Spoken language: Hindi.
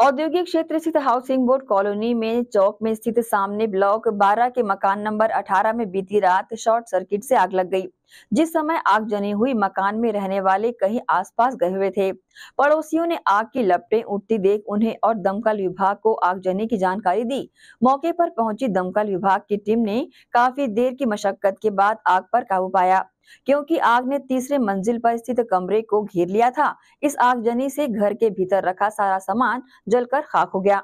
औद्योगिक क्षेत्र स्थित हाउसिंग बोर्ड कॉलोनी में चौक में स्थित सामने ब्लॉक 12 के मकान नंबर 18 में बीती रात शॉर्ट सर्किट से आग लग गई जिस समय आग जनी हुई मकान में रहने वाले कहीं आसपास गए हुए थे पड़ोसियों ने आग की लपटें उठती देख उन्हें और दमकल विभाग को आगजनी की जानकारी दी मौके पर पहुंची दमकल विभाग की टीम ने काफी देर की मशक्कत के बाद आग पर काबू पाया क्योंकि आग ने तीसरे मंजिल पर स्थित कमरे को घेर लिया था इस आगजनी से घर के भीतर रखा सारा सामान जलकर खाक हो गया